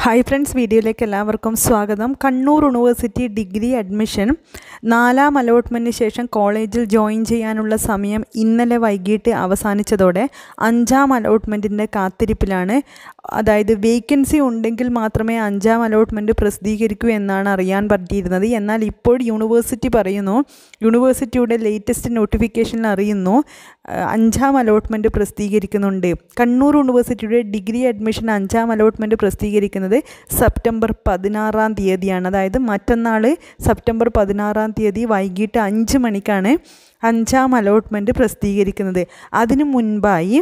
hi friends വീഡിയോയിലേക്ക് എല്ലാവർക്കും സ്വാഗതം കണ്ണൂർ യൂണിവേഴ്സിറ്റി ഡിഗ്രി അഡ്മിഷൻ നാലാം അലോട്ട്മെൻറ്റിന് ശേഷം കോളേജിൽ ജോയിൻ ചെയ്യാനുള്ള സമയം ഇന്നലെ വൈകിട്ട് അവസാനിച്ചതോടെ അഞ്ചാം അലോട്ട്മെൻറ്റിൻ്റെ കാത്തിരിപ്പിലാണ് അതായത് വേക്കൻസി ഉണ്ടെങ്കിൽ മാത്രമേ അഞ്ചാം അലോട്ട്മെൻറ്റ് പ്രസിദ്ധീകരിക്കൂ എന്നാണ് അറിയാൻ പറ്റിയിരുന്നത് എന്നാൽ ഇപ്പോൾ യൂണിവേഴ്സിറ്റി പറയുന്നു യൂണിവേഴ്സിറ്റിയുടെ ലേറ്റസ്റ്റ് നോട്ടിഫിക്കേഷനിൽ അറിയുന്നു അഞ്ചാം അലോട്ട്മെൻറ്റ് പ്രസിദ്ധീകരിക്കുന്നുണ്ട് കണ്ണൂർ യൂണിവേഴ്സിറ്റിയുടെ ഡിഗ്രി അഡ്മിഷൻ അഞ്ചാം അലോട്ട്മെൻറ്റ് പ്രസിദ്ധീകരിക്കുന്നു വന്നിരിക്കുന്നത് സെപ്റ്റംബർ പതിനാറാം തീയതിയാണ് അതായത് മറ്റന്നാൾ സെപ്റ്റംബർ പതിനാറാം തീയതി വൈകിട്ട് അഞ്ച് മണിക്കാണ് അഞ്ചാം അലോട്ട്മെൻറ്റ് പ്രസിദ്ധീകരിക്കുന്നത് അതിനു മുൻപായി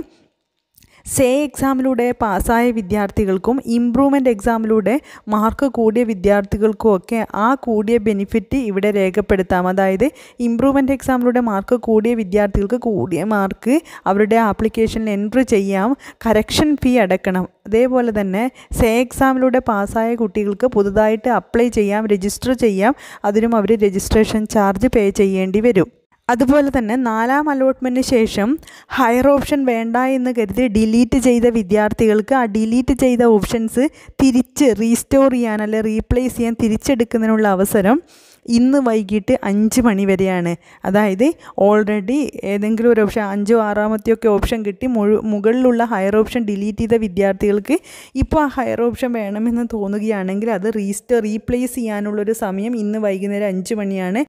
സേ എക്സാമിലൂടെ പാസ്സായ വിദ്യാർത്ഥികൾക്കും ഇംപ്രൂവ്മെൻ്റ് എക്സാമിലൂടെ മാർക്ക് കൂടിയ വിദ്യാർത്ഥികൾക്കുമൊക്കെ ആ കൂടിയ ബെനിഫിറ്റ് ഇവിടെ രേഖപ്പെടുത്താം അതായത് ഇംപ്രൂവ്മെൻ്റ് എക്സാമിലൂടെ മാർക്ക് കൂടിയ വിദ്യാർത്ഥികൾക്ക് കൂടിയ മാർക്ക് അവരുടെ ആപ്ലിക്കേഷനിൽ എൻട്രി ചെയ്യാം കറക്ഷൻ ഫീ അടക്കണം അതേപോലെ തന്നെ സേ എക്സാമിലൂടെ പാസ്സായ കുട്ടികൾക്ക് പുതുതായിട്ട് അപ്ലൈ ചെയ്യാം രജിസ്റ്റർ ചെയ്യാം അതിനും അവർ രജിസ്ട്രേഷൻ ചാർജ് പേ ചെയ്യേണ്ടി വരും അതുപോലെ തന്നെ നാലാം അലോട്ട്മെൻറ്റിന് ശേഷം ഹയർ ഓപ്ഷൻ വേണ്ട എന്ന് കരുതി ഡിലീറ്റ് ചെയ്ത വിദ്യാർത്ഥികൾക്ക് ആ ഡിലീറ്റ് ചെയ്ത ഓപ്ഷൻസ് തിരിച്ച് റീസ്റ്റോർ ചെയ്യാൻ അല്ലെങ്കിൽ റീപ്ലേസ് ചെയ്യാൻ തിരിച്ചെടുക്കുന്നതിനുള്ള അവസരം ഇന്ന് വൈകിട്ട് അഞ്ച് മണി വരെയാണ് അതായത് ഓൾറെഡി ഏതെങ്കിലും ഒരു ഓപ്ഷൻ അഞ്ചോ ആറാമത്തെയോ ഒക്കെ ഓപ്ഷൻ കിട്ടി മുകളിലുള്ള ഹയർ ഓപ്ഷൻ ഡിലീറ്റ് ചെയ്ത വിദ്യാർത്ഥികൾക്ക് ഇപ്പോൾ ആ ഹയർ ഓപ്ഷൻ വേണമെന്ന് തോന്നുകയാണെങ്കിൽ അത് റീസ്റ്റർ റീപ്ലേസ് ചെയ്യാനുള്ളൊരു സമയം ഇന്ന് വൈകുന്നേരം അഞ്ച് മണിയാണ്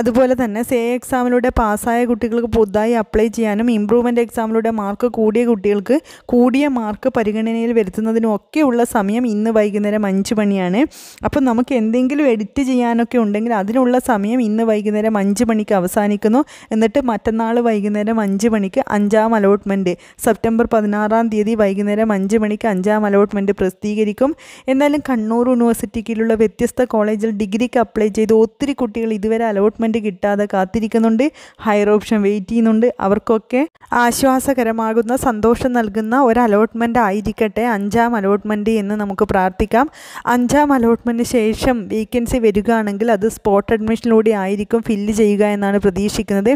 അതുപോലെ തന്നെ സേ എക്സാമിലൂടെ പാസ്സായ കുട്ടികൾക്ക് പുതുതായി അപ്ലൈ ചെയ്യാനും ഇമ്പ്രൂവ്മെൻ്റ് എക്സാമിലൂടെ മാർക്ക് കൂടിയ കുട്ടികൾക്ക് കൂടിയ മാർക്ക് പരിഗണനയിൽ വരുത്തുന്നതിനും ഒക്കെയുള്ള സമയം ഇന്ന് വൈകുന്നേരം അഞ്ച് മണിയാണ് അപ്പോൾ നമുക്ക് എന്തെങ്കിലും എഡിറ്റ് ചെയ്യാനൊക്കെ ഉണ്ടെങ്കിൽ അതിനുള്ള സമയം ഇന്ന് വൈകുന്നേരം അഞ്ച് മണിക്ക് അവസാനിക്കുന്നു എന്നിട്ട് മറ്റന്നാൾ വൈകുന്നേരം അഞ്ച് മണിക്ക് അഞ്ചാം അലോട്ട്മെൻറ്റ് സെപ്റ്റംബർ പതിനാറാം തീയതി വൈകുന്നേരം അഞ്ച് മണിക്ക് അഞ്ചാം അലോട്ട്മെൻറ്റ് പ്രസിദ്ധീകരിക്കും എന്നാലും കണ്ണൂർ യൂണിവേഴ്സിറ്റി കീഴിലുള്ള വ്യത്യസ്ത കോളേജിൽ ഡിഗ്രിക്ക് അപ്ലൈ ചെയ്ത് ഒത്തിരി കുട്ടികൾ ഇതുവരെ അലോട്ട്മെൻറ്റ് കിട്ടാതെ കാത്തിരിക്കുന്നുണ്ട് ഹയർ ഓപ്ഷൻ വെയിറ്റ് ചെയ്യുന്നുണ്ട് അവർക്കൊക്കെ ആശ്വാസകരമാകുന്ന സന്തോഷം നൽകുന്ന ഒരു അലോട്ട്മെൻറ്റ് ആയിരിക്കട്ടെ അഞ്ചാം അലോട്ട്മെൻറ്റ് എന്ന് നമുക്ക് പ്രാർത്ഥിക്കാം അഞ്ചാം അലോട്ട്മെൻറ്റിന് ശേഷം വേക്കൻസി വരികയാണെങ്കിൽ അത് സ്പോട്ട് അഡ്മിഷനിലൂടെ ആയിരിക്കും ഫില്ല് ചെയ്യുക എന്നാണ് പ്രതീക്ഷിക്കുന്നത്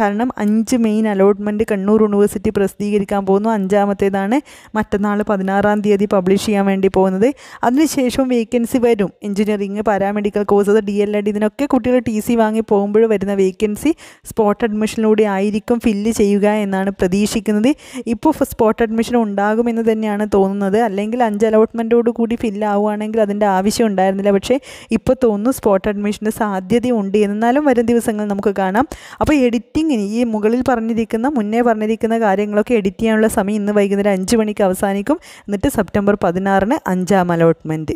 കാരണം അഞ്ച് മെയിൻ അലോട്ട്മെൻറ്റ് കണ്ണൂർ യൂണിവേഴ്സിറ്റി പ്രസിദ്ധീകരിക്കാൻ പോകുന്നു അഞ്ചാമത്തേതാണ് മറ്റന്നാൾ പതിനാറാം തീയതി പബ്ലിഷ് ചെയ്യാൻ വേണ്ടി പോകുന്നത് അതിനുശേഷം വേക്കൻസി വരും engineering paramedical courses D El Ed ഇതിനൊക്കെ കുട്ടികൾ ടി സി വാങ്ങി പോകുമ്പോൾ വരുന്ന വേക്കൻസി സ്പോട്ട് അഡ്മിഷനിലൂടെ ആയിരിക്കും ഫില്ല് ചെയ്യുക എന്നാണ് പ്രതീക്ഷിക്കുന്നത് ഇപ്പോൾ സ്പോട്ട് അഡ്മിഷൻ ഉണ്ടാകുമെന്ന് തന്നെയാണ് തോന്നുന്നത് അല്ലെങ്കിൽ അഞ്ച് അലോട്ട്മെൻറ്റോട് കൂടി ഫില്ലാവുകയാണെങ്കിൽ അതിൻ്റെ ആവശ്യം ഉണ്ടായിരുന്നില്ല പക്ഷേ ഇപ്പോൾ തോന്നുന്നു സ്പോട്ട് അഡ്മിഷന് സാധ്യതയുണ്ട് എന്നാലും വരും ദിവസങ്ങളിൽ നമുക്ക് കാണാം അപ്പോൾ എഡിറ്റിംഗ് ഈ മുകളിൽ പറഞ്ഞിരിക്കുന്ന മുന്നേ പറഞ്ഞിരിക്കുന്ന കാര്യങ്ങളൊക്കെ എഡിറ്റ് ചെയ്യാനുള്ള സമയം ഇന്ന് വൈകുന്നേരം അഞ്ച് മണിക്ക് അവസാനിക്കും എന്നിട്ട് സെപ്റ്റംബർ പതിനാറിന് അഞ്ചാം അലോട്ട്മെൻറ്റ്